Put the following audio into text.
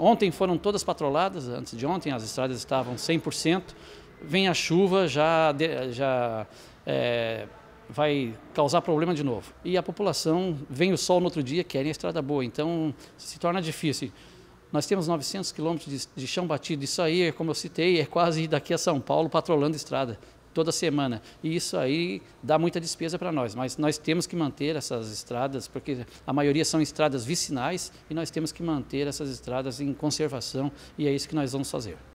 Ontem foram todas patroladas, antes de ontem as estradas estavam 100%. Vem a chuva, já, já é, vai causar problema de novo. E a população, vem o sol no outro dia, querem a estrada boa, então se torna difícil. Nós temos 900 quilômetros de, de chão batido, isso aí, como eu citei, é quase daqui a São Paulo patrolando estrada toda semana. E isso aí dá muita despesa para nós, mas nós temos que manter essas estradas, porque a maioria são estradas vicinais e nós temos que manter essas estradas em conservação e é isso que nós vamos fazer.